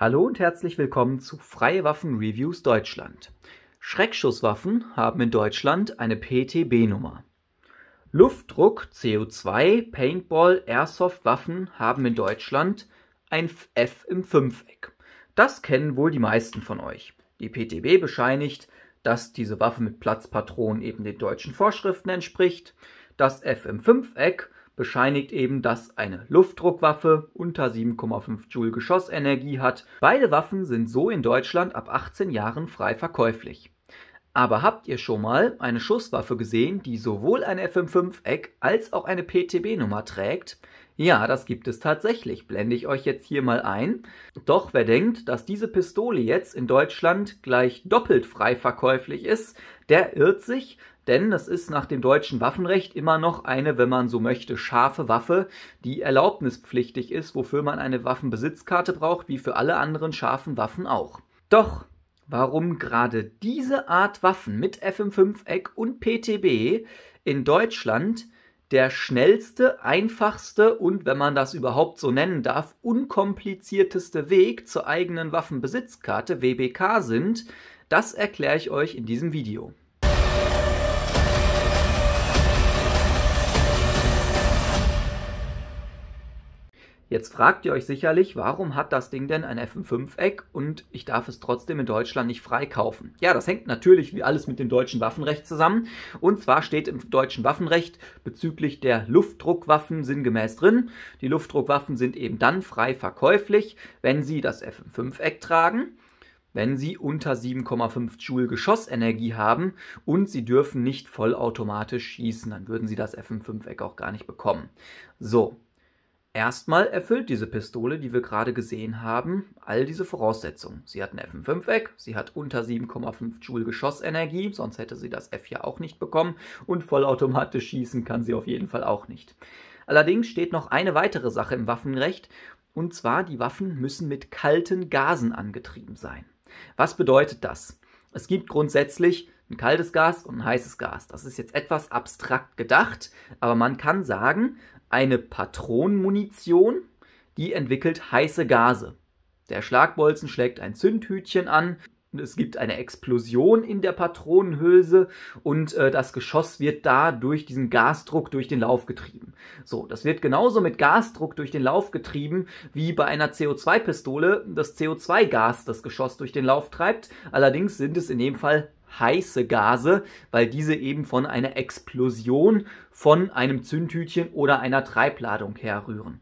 Hallo und herzlich willkommen zu Freie Waffen Reviews Deutschland. Schreckschusswaffen haben in Deutschland eine PTB-Nummer. Luftdruck, CO2, Paintball, Airsoft-Waffen haben in Deutschland ein F im Fünfeck. Das kennen wohl die meisten von euch. Die PTB bescheinigt, dass diese Waffe mit Platzpatronen eben den deutschen Vorschriften entspricht. Das F im Fünfeck bescheinigt eben, dass eine Luftdruckwaffe unter 7,5 Joule Geschossenergie hat. Beide Waffen sind so in Deutschland ab 18 Jahren frei verkäuflich. Aber habt ihr schon mal eine Schusswaffe gesehen, die sowohl eine FM5-Eck als auch eine PTB-Nummer trägt? Ja, das gibt es tatsächlich, blende ich euch jetzt hier mal ein. Doch wer denkt, dass diese Pistole jetzt in Deutschland gleich doppelt frei verkäuflich ist, der irrt sich, denn das ist nach dem deutschen Waffenrecht immer noch eine, wenn man so möchte, scharfe Waffe, die erlaubnispflichtig ist, wofür man eine Waffenbesitzkarte braucht, wie für alle anderen scharfen Waffen auch. Doch warum gerade diese Art Waffen mit FM5-Eck und PTB in Deutschland der schnellste, einfachste und, wenn man das überhaupt so nennen darf, unkomplizierteste Weg zur eigenen Waffenbesitzkarte WBK sind, das erkläre ich euch in diesem Video. Jetzt fragt ihr euch sicherlich, warum hat das Ding denn ein fm 5 eck und ich darf es trotzdem in Deutschland nicht freikaufen? Ja, das hängt natürlich wie alles mit dem deutschen Waffenrecht zusammen. Und zwar steht im deutschen Waffenrecht bezüglich der Luftdruckwaffen sinngemäß drin. Die Luftdruckwaffen sind eben dann frei verkäuflich, wenn sie das fm 5 eck tragen, wenn sie unter 7,5 Joule Geschossenergie haben und sie dürfen nicht vollautomatisch schießen. Dann würden sie das fm 5 eck auch gar nicht bekommen. So, Erstmal erfüllt diese Pistole, die wir gerade gesehen haben, all diese Voraussetzungen. Sie hat ein fm 5 eck sie hat unter 7,5 Joule Geschossenergie, sonst hätte sie das F ja auch nicht bekommen und vollautomatisch schießen kann sie auf jeden Fall auch nicht. Allerdings steht noch eine weitere Sache im Waffenrecht, und zwar die Waffen müssen mit kalten Gasen angetrieben sein. Was bedeutet das? Es gibt grundsätzlich ein kaltes Gas und ein heißes Gas. Das ist jetzt etwas abstrakt gedacht, aber man kann sagen, eine Patronenmunition, die entwickelt heiße Gase. Der Schlagbolzen schlägt ein Zündhütchen an, es gibt eine Explosion in der Patronenhülse und äh, das Geschoss wird da durch diesen Gasdruck durch den Lauf getrieben. So, das wird genauso mit Gasdruck durch den Lauf getrieben wie bei einer CO2-Pistole das CO2-Gas das Geschoss durch den Lauf treibt. Allerdings sind es in dem Fall heiße Gase, weil diese eben von einer Explosion von einem Zündhütchen oder einer Treibladung herrühren.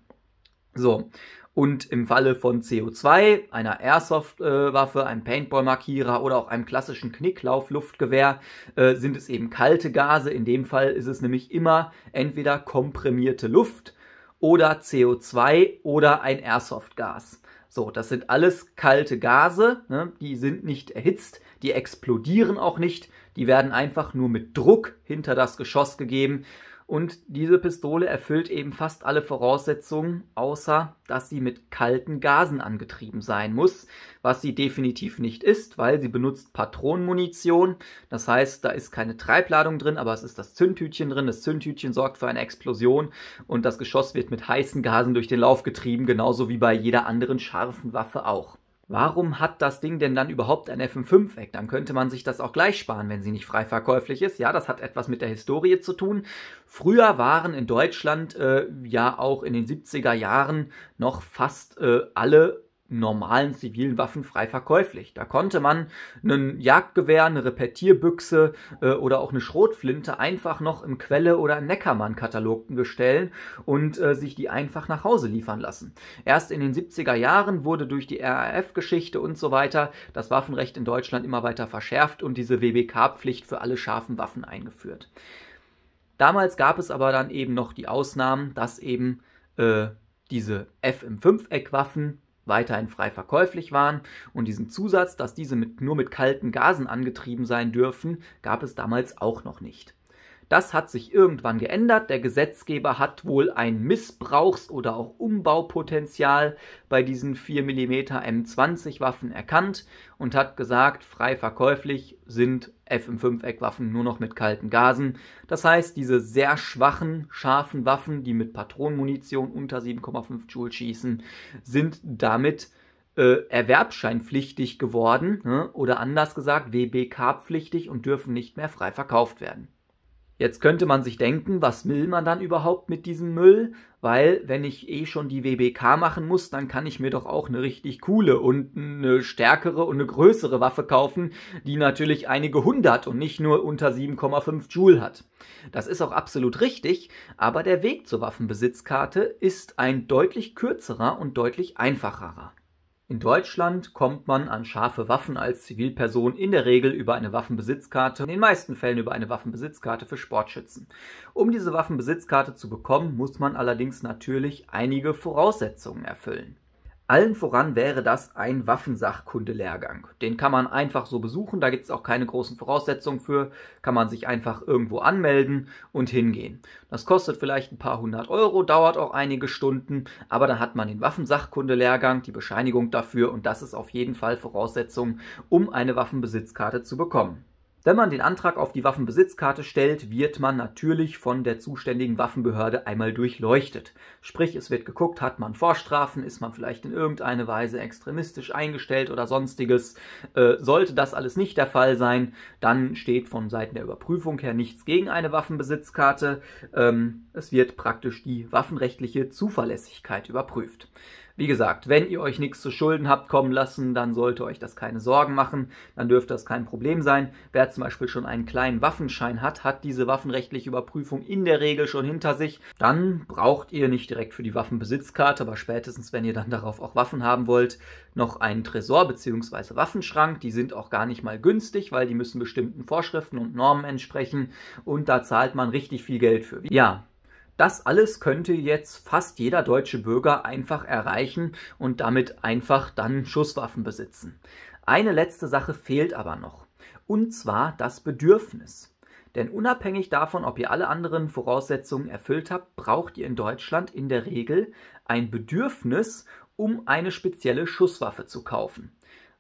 So, und im Falle von CO2, einer Airsoft-Waffe, einem Paintball-Markierer oder auch einem klassischen Knicklauf-Luftgewehr äh, sind es eben kalte Gase. In dem Fall ist es nämlich immer entweder komprimierte Luft oder CO2 oder ein Airsoft-Gas. So, das sind alles kalte Gase, ne? die sind nicht erhitzt, die explodieren auch nicht, die werden einfach nur mit Druck hinter das Geschoss gegeben. Und diese Pistole erfüllt eben fast alle Voraussetzungen, außer dass sie mit kalten Gasen angetrieben sein muss, was sie definitiv nicht ist, weil sie benutzt Patronenmunition. Das heißt, da ist keine Treibladung drin, aber es ist das Zündtütchen drin. Das Zündtütchen sorgt für eine Explosion und das Geschoss wird mit heißen Gasen durch den Lauf getrieben, genauso wie bei jeder anderen scharfen Waffe auch. Warum hat das Ding denn dann überhaupt ein FM5-Eck? Dann könnte man sich das auch gleich sparen, wenn sie nicht frei verkäuflich ist. Ja, das hat etwas mit der Historie zu tun. Früher waren in Deutschland äh, ja auch in den 70er Jahren noch fast äh, alle normalen zivilen Waffen frei verkäuflich. Da konnte man ein Jagdgewehr, eine Repetierbüchse äh, oder auch eine Schrotflinte einfach noch im Quelle- oder Neckermann-Katalog bestellen und äh, sich die einfach nach Hause liefern lassen. Erst in den 70er Jahren wurde durch die RAF-Geschichte und so weiter das Waffenrecht in Deutschland immer weiter verschärft und diese WBK-Pflicht für alle scharfen Waffen eingeführt. Damals gab es aber dann eben noch die Ausnahmen, dass eben äh, diese F im Fünfeck Waffen weiterhin frei verkäuflich waren und diesen Zusatz, dass diese mit, nur mit kalten Gasen angetrieben sein dürfen, gab es damals auch noch nicht. Das hat sich irgendwann geändert. Der Gesetzgeber hat wohl ein Missbrauchs- oder auch Umbaupotenzial bei diesen 4 mm M20 Waffen erkannt und hat gesagt, frei verkäuflich sind FM5-Eckwaffen nur noch mit kalten Gasen. Das heißt, diese sehr schwachen, scharfen Waffen, die mit Patronenmunition unter 7,5 Joule schießen, sind damit äh, erwerbscheinpflichtig geworden ne? oder anders gesagt WBK-pflichtig und dürfen nicht mehr frei verkauft werden. Jetzt könnte man sich denken, was will man dann überhaupt mit diesem Müll? Weil, wenn ich eh schon die WBK machen muss, dann kann ich mir doch auch eine richtig coole und eine stärkere und eine größere Waffe kaufen, die natürlich einige hundert und nicht nur unter 7,5 Joule hat. Das ist auch absolut richtig, aber der Weg zur Waffenbesitzkarte ist ein deutlich kürzerer und deutlich einfacherer. In Deutschland kommt man an scharfe Waffen als Zivilperson in der Regel über eine Waffenbesitzkarte, in den meisten Fällen über eine Waffenbesitzkarte für Sportschützen. Um diese Waffenbesitzkarte zu bekommen, muss man allerdings natürlich einige Voraussetzungen erfüllen. Allen voran wäre das ein Waffensachkunde-Lehrgang. Den kann man einfach so besuchen, da gibt es auch keine großen Voraussetzungen für, kann man sich einfach irgendwo anmelden und hingehen. Das kostet vielleicht ein paar hundert Euro, dauert auch einige Stunden, aber dann hat man den Waffensachkunde-Lehrgang, die Bescheinigung dafür und das ist auf jeden Fall Voraussetzung, um eine Waffenbesitzkarte zu bekommen. Wenn man den Antrag auf die Waffenbesitzkarte stellt, wird man natürlich von der zuständigen Waffenbehörde einmal durchleuchtet. Sprich, es wird geguckt, hat man Vorstrafen, ist man vielleicht in irgendeine Weise extremistisch eingestellt oder sonstiges. Äh, sollte das alles nicht der Fall sein, dann steht von Seiten der Überprüfung her nichts gegen eine Waffenbesitzkarte. Ähm, es wird praktisch die waffenrechtliche Zuverlässigkeit überprüft. Wie gesagt, wenn ihr euch nichts zu Schulden habt kommen lassen, dann sollte euch das keine Sorgen machen, dann dürfte das kein Problem sein. Wer zum Beispiel schon einen kleinen Waffenschein hat, hat diese waffenrechtliche Überprüfung in der Regel schon hinter sich. Dann braucht ihr nicht direkt für die Waffenbesitzkarte, aber spätestens, wenn ihr dann darauf auch Waffen haben wollt, noch einen Tresor bzw. Waffenschrank. Die sind auch gar nicht mal günstig, weil die müssen bestimmten Vorschriften und Normen entsprechen und da zahlt man richtig viel Geld für. Ja, das alles könnte jetzt fast jeder deutsche Bürger einfach erreichen und damit einfach dann Schusswaffen besitzen. Eine letzte Sache fehlt aber noch, und zwar das Bedürfnis. Denn unabhängig davon, ob ihr alle anderen Voraussetzungen erfüllt habt, braucht ihr in Deutschland in der Regel ein Bedürfnis, um eine spezielle Schusswaffe zu kaufen.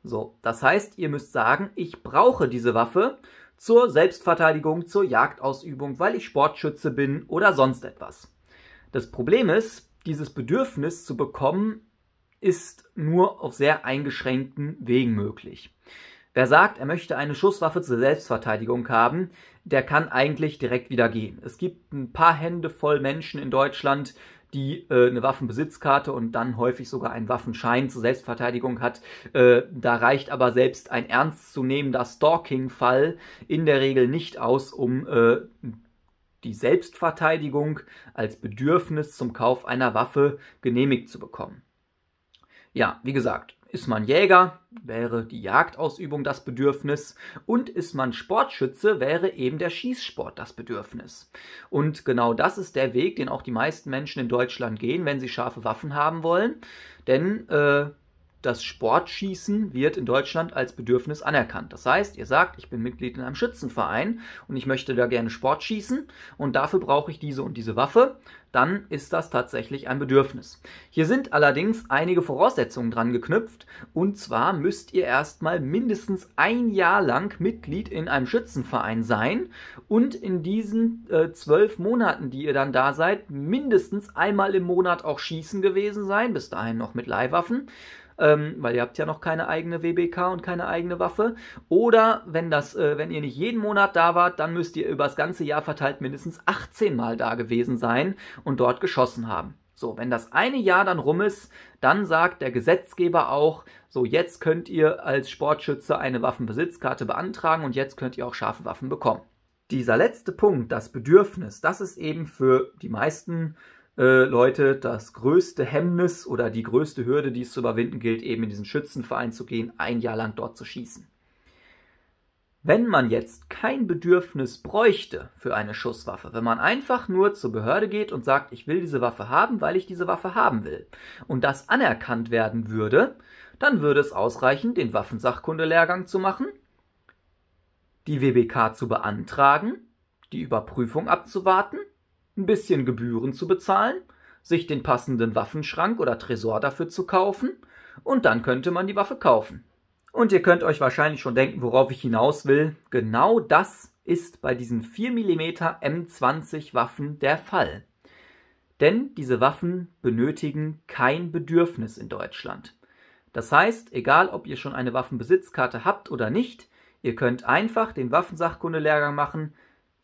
So, das heißt, ihr müsst sagen, ich brauche diese Waffe zur Selbstverteidigung, zur Jagdausübung, weil ich Sportschütze bin oder sonst etwas. Das Problem ist, dieses Bedürfnis zu bekommen, ist nur auf sehr eingeschränkten Wegen möglich. Wer sagt, er möchte eine Schusswaffe zur Selbstverteidigung haben, der kann eigentlich direkt wieder gehen. Es gibt ein paar Hände voll Menschen in Deutschland, die äh, eine Waffenbesitzkarte und dann häufig sogar einen Waffenschein zur Selbstverteidigung hat. Äh, da reicht aber selbst ein ernstzunehmender Stalking-Fall in der Regel nicht aus, um äh, die Selbstverteidigung als Bedürfnis zum Kauf einer Waffe genehmigt zu bekommen. Ja, wie gesagt, ist man Jäger, wäre die Jagdausübung das Bedürfnis und ist man Sportschütze, wäre eben der Schießsport das Bedürfnis. Und genau das ist der Weg, den auch die meisten Menschen in Deutschland gehen, wenn sie scharfe Waffen haben wollen. Denn äh, das Sportschießen wird in Deutschland als Bedürfnis anerkannt. Das heißt, ihr sagt, ich bin Mitglied in einem Schützenverein und ich möchte da gerne Sportschießen und dafür brauche ich diese und diese Waffe, dann ist das tatsächlich ein Bedürfnis. Hier sind allerdings einige Voraussetzungen dran geknüpft und zwar müsst ihr erstmal mindestens ein Jahr lang Mitglied in einem Schützenverein sein und in diesen äh, zwölf Monaten, die ihr dann da seid, mindestens einmal im Monat auch schießen gewesen sein, bis dahin noch mit Leihwaffen ähm, weil ihr habt ja noch keine eigene WBK und keine eigene Waffe. Oder wenn, das, äh, wenn ihr nicht jeden Monat da wart, dann müsst ihr über das ganze Jahr verteilt mindestens 18 Mal da gewesen sein und dort geschossen haben. So, wenn das eine Jahr dann rum ist, dann sagt der Gesetzgeber auch, so jetzt könnt ihr als Sportschütze eine Waffenbesitzkarte beantragen und jetzt könnt ihr auch scharfe Waffen bekommen. Dieser letzte Punkt, das Bedürfnis, das ist eben für die meisten äh, Leute, das größte Hemmnis oder die größte Hürde, die es zu überwinden gilt, eben in diesen Schützenverein zu gehen, ein Jahr lang dort zu schießen. Wenn man jetzt kein Bedürfnis bräuchte für eine Schusswaffe, wenn man einfach nur zur Behörde geht und sagt, ich will diese Waffe haben, weil ich diese Waffe haben will, und das anerkannt werden würde, dann würde es ausreichen, den Waffensachkundelehrgang zu machen, die WBK zu beantragen, die Überprüfung abzuwarten ein bisschen Gebühren zu bezahlen, sich den passenden Waffenschrank oder Tresor dafür zu kaufen und dann könnte man die Waffe kaufen. Und ihr könnt euch wahrscheinlich schon denken, worauf ich hinaus will. Genau das ist bei diesen 4 mm M20 Waffen der Fall. Denn diese Waffen benötigen kein Bedürfnis in Deutschland. Das heißt, egal ob ihr schon eine Waffenbesitzkarte habt oder nicht, ihr könnt einfach den Waffensachkundelehrgang machen,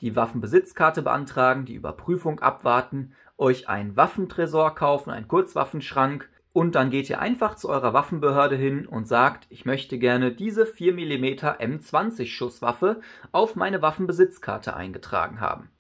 die Waffenbesitzkarte beantragen, die Überprüfung abwarten, euch einen Waffentresor kaufen, einen Kurzwaffenschrank und dann geht ihr einfach zu eurer Waffenbehörde hin und sagt, ich möchte gerne diese 4 mm M20 Schusswaffe auf meine Waffenbesitzkarte eingetragen haben.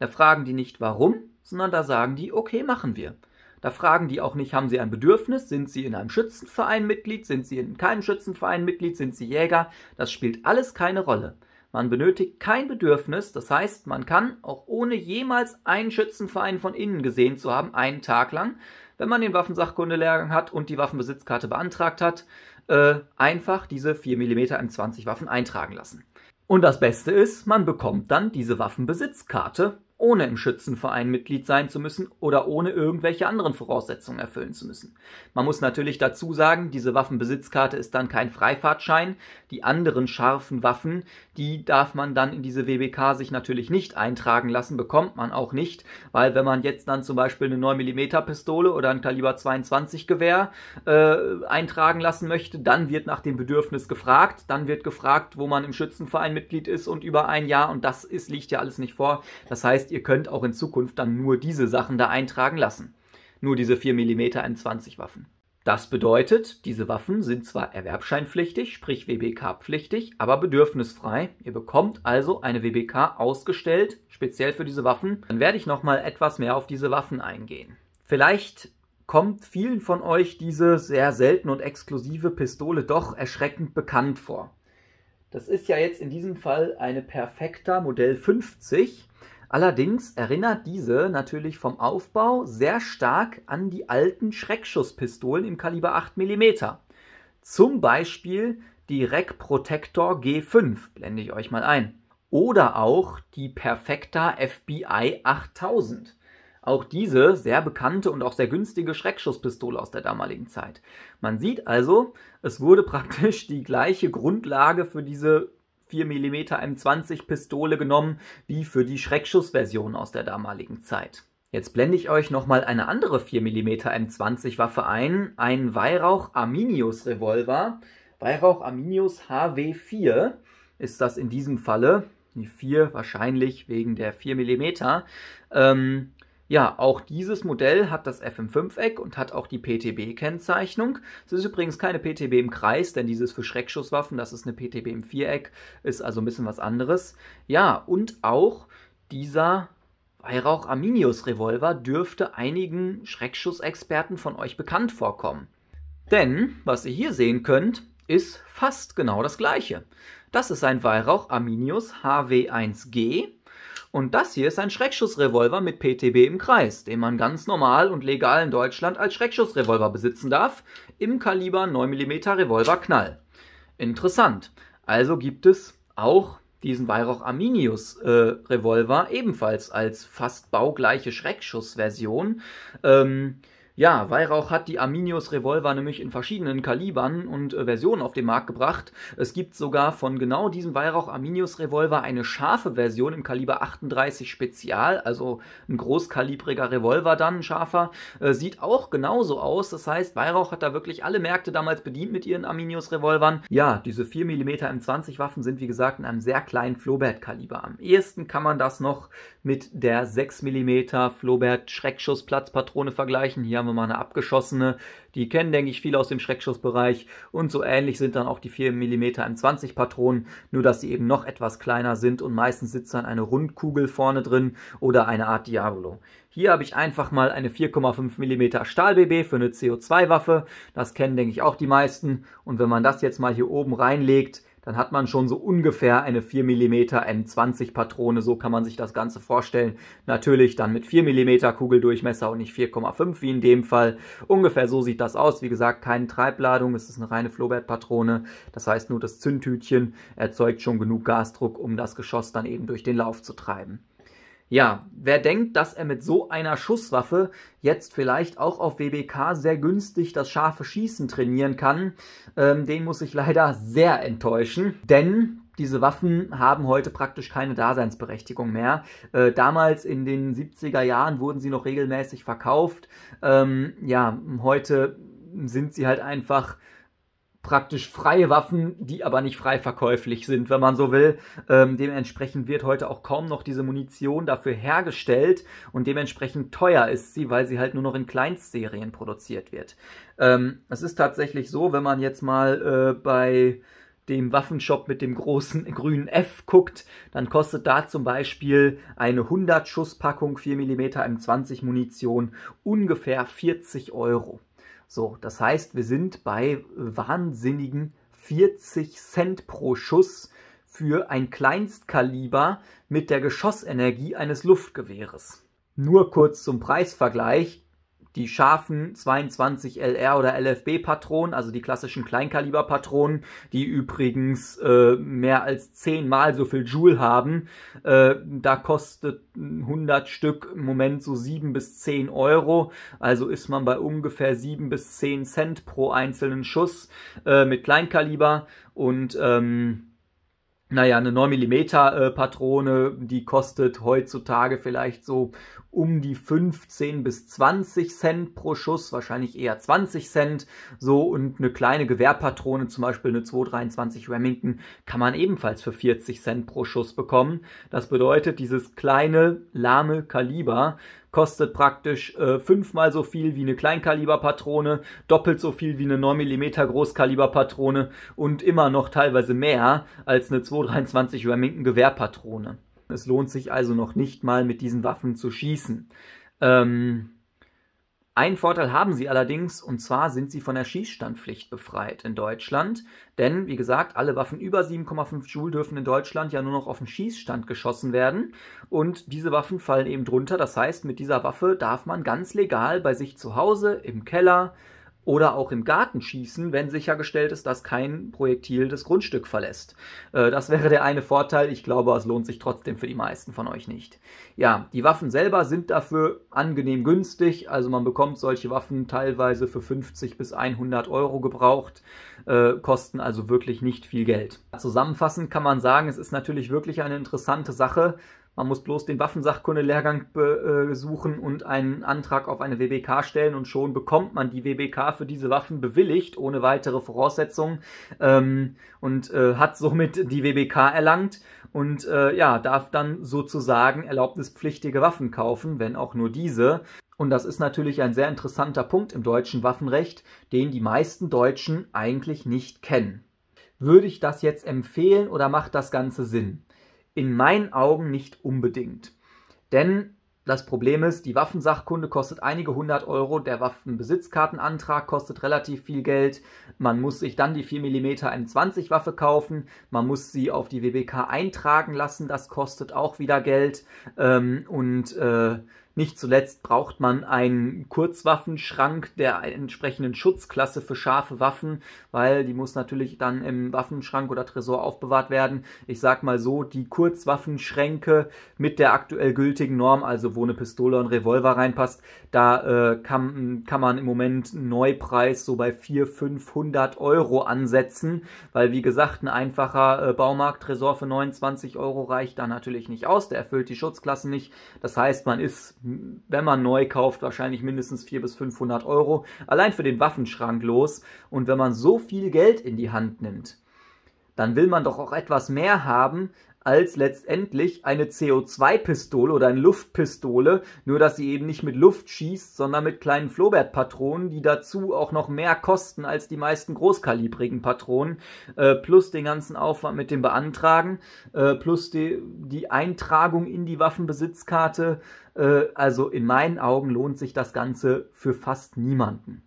Da fragen die nicht warum, sondern da sagen die, okay, machen wir. Da fragen die auch nicht, haben sie ein Bedürfnis, sind sie in einem Schützenverein Mitglied, sind sie in keinem Schützenverein Mitglied, sind sie Jäger, das spielt alles keine Rolle. Man benötigt kein Bedürfnis, das heißt, man kann, auch ohne jemals einen Schützenverein von innen gesehen zu haben, einen Tag lang, wenn man den Waffensachkundelehrgang hat und die Waffenbesitzkarte beantragt hat, äh, einfach diese 4 mm M20 Waffen eintragen lassen. Und das Beste ist, man bekommt dann diese Waffenbesitzkarte ohne im Schützenverein Mitglied sein zu müssen oder ohne irgendwelche anderen Voraussetzungen erfüllen zu müssen. Man muss natürlich dazu sagen, diese Waffenbesitzkarte ist dann kein Freifahrtschein. Die anderen scharfen Waffen, die darf man dann in diese WBK sich natürlich nicht eintragen lassen, bekommt man auch nicht, weil wenn man jetzt dann zum Beispiel eine 9mm Pistole oder ein Kaliber 22 Gewehr äh, eintragen lassen möchte, dann wird nach dem Bedürfnis gefragt, dann wird gefragt, wo man im Schützenverein Mitglied ist und über ein Jahr und das ist, liegt ja alles nicht vor. Das heißt, heißt, ihr könnt auch in Zukunft dann nur diese Sachen da eintragen lassen. Nur diese 4 mm M20 Waffen. Das bedeutet, diese Waffen sind zwar erwerbscheinpflichtig, sprich WBK-pflichtig, aber bedürfnisfrei. Ihr bekommt also eine WBK ausgestellt, speziell für diese Waffen. Dann werde ich nochmal etwas mehr auf diese Waffen eingehen. Vielleicht kommt vielen von euch diese sehr selten und exklusive Pistole doch erschreckend bekannt vor. Das ist ja jetzt in diesem Fall eine Perfekta Modell 50 Allerdings erinnert diese natürlich vom Aufbau sehr stark an die alten Schreckschusspistolen im Kaliber 8 mm. Zum Beispiel die Rec Protector G5, blende ich euch mal ein. Oder auch die Perfecta FBI 8000. Auch diese sehr bekannte und auch sehr günstige Schreckschusspistole aus der damaligen Zeit. Man sieht also, es wurde praktisch die gleiche Grundlage für diese 4 mm M20 Pistole genommen, wie für die Schreckschussversion aus der damaligen Zeit. Jetzt blende ich euch nochmal eine andere 4 mm M20 Waffe ein, ein Weihrauch Arminius Revolver. Weihrauch Arminius HW4 ist das in diesem Falle. Die 4 wahrscheinlich wegen der 4 mm. Ähm, ja, auch dieses Modell hat das FM5-Eck und hat auch die PTB-Kennzeichnung. Es ist übrigens keine PTB im Kreis, denn dieses für Schreckschusswaffen, das ist eine PTB im Viereck, ist also ein bisschen was anderes. Ja, und auch dieser Weihrauch Arminius Revolver dürfte einigen Schreckschussexperten von euch bekannt vorkommen. Denn, was ihr hier sehen könnt, ist fast genau das gleiche. Das ist ein Weihrauch Arminius HW1G und das hier ist ein Schreckschussrevolver mit PTB im Kreis, den man ganz normal und legal in Deutschland als Schreckschussrevolver besitzen darf, im Kaliber 9mm Revolver Knall. Interessant. Also gibt es auch diesen Weihrauch Arminius äh, Revolver ebenfalls als fast baugleiche Schreckschussversion. Ähm, ja, Weihrauch hat die Arminius Revolver nämlich in verschiedenen Kalibern und äh, Versionen auf den Markt gebracht. Es gibt sogar von genau diesem Weihrauch Arminius Revolver eine scharfe Version im Kaliber 38 Spezial, also ein großkalibriger Revolver dann, ein scharfer. Äh, sieht auch genauso aus, das heißt, Weihrauch hat da wirklich alle Märkte damals bedient mit ihren Arminius Revolvern. Ja, diese 4 mm M20 Waffen sind wie gesagt in einem sehr kleinen Flobert-Kaliber. Am ehesten kann man das noch mit der 6 mm Flobert Schreckschussplatzpatrone vergleichen. Hier haben wir mal eine abgeschossene. Die kennen, denke ich, viele aus dem Schreckschussbereich. Und so ähnlich sind dann auch die 4 mm M20 Patronen, nur dass sie eben noch etwas kleiner sind und meistens sitzt dann eine Rundkugel vorne drin oder eine Art Diabolo. Hier habe ich einfach mal eine 4,5 mm Stahl-BB für eine CO2-Waffe. Das kennen, denke ich, auch die meisten. Und wenn man das jetzt mal hier oben reinlegt, dann hat man schon so ungefähr eine 4 mm M20 Patrone, so kann man sich das Ganze vorstellen. Natürlich dann mit 4 mm Kugeldurchmesser und nicht 4,5 wie in dem Fall. Ungefähr so sieht das aus. Wie gesagt, keine Treibladung, es ist eine reine Flobert Patrone. Das heißt, nur das Zündtütchen erzeugt schon genug Gasdruck, um das Geschoss dann eben durch den Lauf zu treiben. Ja, wer denkt, dass er mit so einer Schusswaffe jetzt vielleicht auch auf WBK sehr günstig das scharfe Schießen trainieren kann, ähm, den muss ich leider sehr enttäuschen, denn diese Waffen haben heute praktisch keine Daseinsberechtigung mehr. Äh, damals in den 70er Jahren wurden sie noch regelmäßig verkauft. Ähm, ja, heute sind sie halt einfach praktisch freie Waffen, die aber nicht frei verkäuflich sind, wenn man so will. Ähm, dementsprechend wird heute auch kaum noch diese Munition dafür hergestellt und dementsprechend teuer ist sie, weil sie halt nur noch in Kleinstserien produziert wird. Ähm, es ist tatsächlich so, wenn man jetzt mal äh, bei dem Waffenshop mit dem großen grünen F guckt, dann kostet da zum Beispiel eine 100-Schuss-Packung 4mm M20 Munition ungefähr 40 Euro. So, das heißt, wir sind bei wahnsinnigen 40 Cent pro Schuss für ein Kleinstkaliber mit der Geschossenergie eines Luftgewehres. Nur kurz zum Preisvergleich die scharfen 22 LR oder LFB Patronen, also die klassischen Kleinkaliber Patronen, die übrigens äh, mehr als zehnmal so viel Joule haben. Äh, da kostet 100 Stück im Moment so 7 bis 10 Euro. Also ist man bei ungefähr 7 bis 10 Cent pro einzelnen Schuss äh, mit Kleinkaliber und ähm, naja, eine 9mm äh, Patrone, die kostet heutzutage vielleicht so um die 15 bis 20 Cent pro Schuss, wahrscheinlich eher 20 Cent. So und eine kleine Gewehrpatrone, zum Beispiel eine 223 Remington, kann man ebenfalls für 40 Cent pro Schuss bekommen. Das bedeutet, dieses kleine, lahme Kaliber kostet praktisch äh, fünfmal so viel wie eine Kleinkaliberpatrone, doppelt so viel wie eine 9mm Großkaliberpatrone und immer noch teilweise mehr als eine 223 Remington Gewehrpatrone. Es lohnt sich also noch nicht mal mit diesen Waffen zu schießen. Ähm, einen Vorteil haben sie allerdings, und zwar sind sie von der Schießstandpflicht befreit in Deutschland. Denn, wie gesagt, alle Waffen über 7,5 Joule dürfen in Deutschland ja nur noch auf den Schießstand geschossen werden. Und diese Waffen fallen eben drunter. Das heißt, mit dieser Waffe darf man ganz legal bei sich zu Hause, im Keller, oder auch im Garten schießen, wenn sichergestellt ist, dass kein Projektil das Grundstück verlässt. Äh, das wäre der eine Vorteil. Ich glaube, es lohnt sich trotzdem für die meisten von euch nicht. Ja, die Waffen selber sind dafür angenehm günstig. Also man bekommt solche Waffen teilweise für 50 bis 100 Euro gebraucht, äh, kosten also wirklich nicht viel Geld. Zusammenfassend kann man sagen, es ist natürlich wirklich eine interessante Sache, man muss bloß den Waffensachkunde-Lehrgang besuchen äh, und einen Antrag auf eine WBK stellen und schon bekommt man die WBK für diese Waffen bewilligt, ohne weitere Voraussetzungen ähm, und äh, hat somit die WBK erlangt und äh, ja, darf dann sozusagen erlaubnispflichtige Waffen kaufen, wenn auch nur diese. Und das ist natürlich ein sehr interessanter Punkt im deutschen Waffenrecht, den die meisten Deutschen eigentlich nicht kennen. Würde ich das jetzt empfehlen oder macht das Ganze Sinn? In meinen Augen nicht unbedingt. Denn das Problem ist, die Waffensachkunde kostet einige hundert Euro, der Waffenbesitzkartenantrag kostet relativ viel Geld, man muss sich dann die 4 mm M20 Waffe kaufen, man muss sie auf die WBK eintragen lassen, das kostet auch wieder Geld ähm, und äh, nicht zuletzt braucht man einen Kurzwaffenschrank der entsprechenden Schutzklasse für scharfe Waffen, weil die muss natürlich dann im Waffenschrank oder Tresor aufbewahrt werden. Ich sag mal so, die Kurzwaffenschränke mit der aktuell gültigen Norm, also wo eine Pistole und Revolver reinpasst, da äh, kann, kann man im Moment einen Neupreis so bei 400, 500 Euro ansetzen, weil wie gesagt, ein einfacher äh, Baumarkt-Tresor für 29 Euro reicht da natürlich nicht aus, der erfüllt die Schutzklassen nicht. Das heißt, man ist wenn man neu kauft, wahrscheinlich mindestens 400 bis 500 Euro allein für den Waffenschrank los. Und wenn man so viel Geld in die Hand nimmt, dann will man doch auch etwas mehr haben als letztendlich eine CO2-Pistole oder eine Luftpistole, nur dass sie eben nicht mit Luft schießt, sondern mit kleinen Flobert-Patronen, die dazu auch noch mehr kosten als die meisten großkalibrigen Patronen, äh, plus den ganzen Aufwand mit dem Beantragen, äh, plus die, die, Eintragung in die Waffenbesitzkarte. Äh, also in meinen Augen lohnt sich das Ganze für fast niemanden.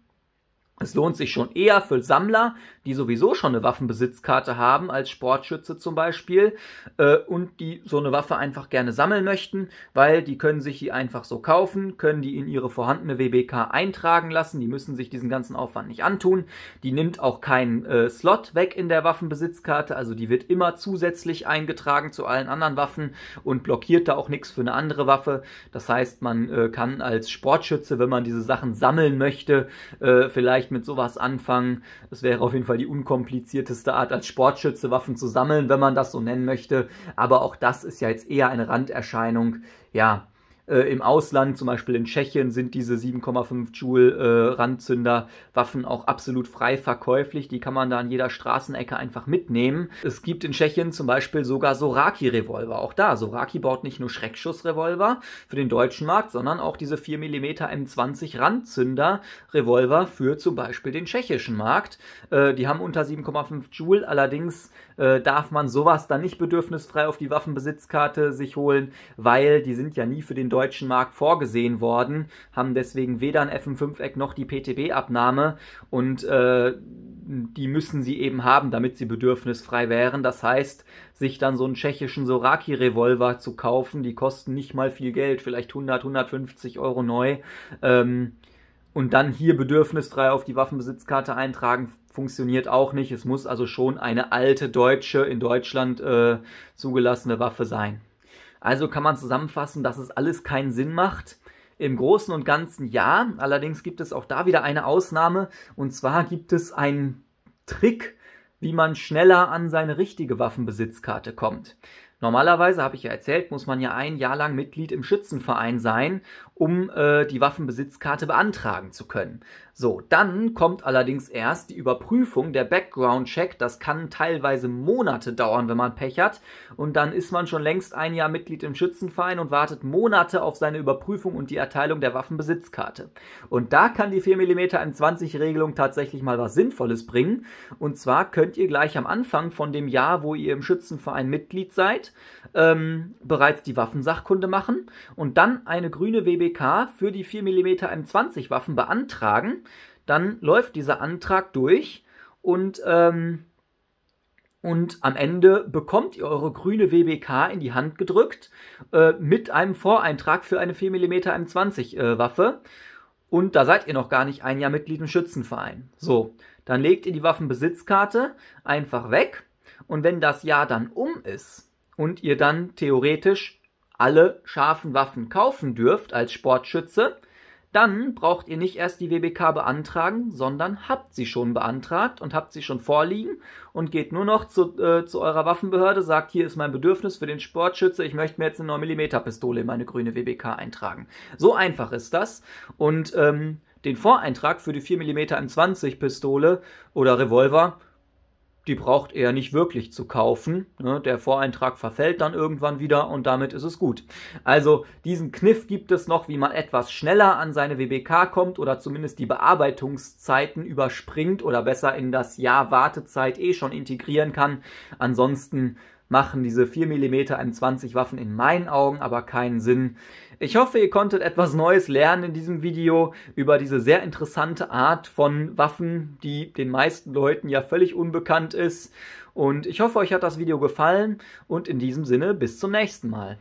Es lohnt sich schon eher für Sammler, die sowieso schon eine Waffenbesitzkarte haben, als Sportschütze zum Beispiel, äh, und die so eine Waffe einfach gerne sammeln möchten, weil die können sich die einfach so kaufen, können die in ihre vorhandene WBK eintragen lassen, die müssen sich diesen ganzen Aufwand nicht antun, die nimmt auch keinen äh, Slot weg in der Waffenbesitzkarte, also die wird immer zusätzlich eingetragen zu allen anderen Waffen und blockiert da auch nichts für eine andere Waffe. Das heißt, man äh, kann als Sportschütze, wenn man diese Sachen sammeln möchte, äh, vielleicht mit sowas anfangen. Das wäre auf jeden Fall Fall die unkomplizierteste Art als Sportschütze Waffen zu sammeln, wenn man das so nennen möchte. Aber auch das ist ja jetzt eher eine Randerscheinung. Ja, äh, Im Ausland, zum Beispiel in Tschechien, sind diese 7,5 Joule äh, Randzünderwaffen auch absolut frei verkäuflich. Die kann man da an jeder Straßenecke einfach mitnehmen. Es gibt in Tschechien zum Beispiel sogar Soraki-Revolver. Auch da, Soraki baut nicht nur Schreckschussrevolver für den deutschen Markt, sondern auch diese 4 mm M20 Randzünder-Revolver für zum Beispiel den tschechischen Markt. Äh, die haben unter 7,5 Joule, allerdings äh, darf man sowas dann nicht bedürfnisfrei auf die Waffenbesitzkarte sich holen, weil die sind ja nie für den deutschen deutschen Markt vorgesehen worden, haben deswegen weder ein FM5-Eck noch die PTB-Abnahme und äh, die müssen sie eben haben, damit sie bedürfnisfrei wären. Das heißt, sich dann so einen tschechischen Soraki-Revolver zu kaufen, die kosten nicht mal viel Geld, vielleicht 100, 150 Euro neu. Ähm, und dann hier bedürfnisfrei auf die Waffenbesitzkarte eintragen, funktioniert auch nicht. Es muss also schon eine alte deutsche, in Deutschland äh, zugelassene Waffe sein. Also kann man zusammenfassen, dass es alles keinen Sinn macht. Im Großen und Ganzen ja, allerdings gibt es auch da wieder eine Ausnahme und zwar gibt es einen Trick, wie man schneller an seine richtige Waffenbesitzkarte kommt. Normalerweise, habe ich ja erzählt, muss man ja ein Jahr lang Mitglied im Schützenverein sein, um äh, die Waffenbesitzkarte beantragen zu können. So, dann kommt allerdings erst die Überprüfung, der Background-Check. Das kann teilweise Monate dauern, wenn man Pech hat. Und dann ist man schon längst ein Jahr Mitglied im Schützenverein und wartet Monate auf seine Überprüfung und die Erteilung der Waffenbesitzkarte. Und da kann die 4 mm M20-Regelung tatsächlich mal was Sinnvolles bringen. Und zwar könnt ihr gleich am Anfang von dem Jahr, wo ihr im Schützenverein Mitglied seid, ähm, bereits die Waffensachkunde machen und dann eine grüne WBK für die 4 mm M20 Waffen beantragen, dann läuft dieser Antrag durch und, ähm, und am Ende bekommt ihr eure grüne WBK in die Hand gedrückt äh, mit einem Voreintrag für eine 4 mm M20 äh, Waffe. Und da seid ihr noch gar nicht ein Jahr Mitglied im Schützenverein. So, dann legt ihr die Waffenbesitzkarte einfach weg. Und wenn das Jahr dann um ist, und ihr dann theoretisch alle scharfen Waffen kaufen dürft als Sportschütze, dann braucht ihr nicht erst die WBK beantragen, sondern habt sie schon beantragt und habt sie schon vorliegen und geht nur noch zu, äh, zu eurer Waffenbehörde, sagt, hier ist mein Bedürfnis für den Sportschütze, ich möchte mir jetzt eine 9mm Pistole in meine grüne WBK eintragen. So einfach ist das und ähm, den Voreintrag für die 4mm M20 Pistole oder Revolver die braucht er nicht wirklich zu kaufen. Ne? Der Voreintrag verfällt dann irgendwann wieder und damit ist es gut. Also diesen Kniff gibt es noch, wie man etwas schneller an seine WBK kommt oder zumindest die Bearbeitungszeiten überspringt oder besser in das Jahr Wartezeit eh schon integrieren kann. Ansonsten machen diese 4 mm 21 Waffen in meinen Augen aber keinen Sinn. Ich hoffe, ihr konntet etwas Neues lernen in diesem Video über diese sehr interessante Art von Waffen, die den meisten Leuten ja völlig unbekannt ist. Und ich hoffe, euch hat das Video gefallen und in diesem Sinne bis zum nächsten Mal.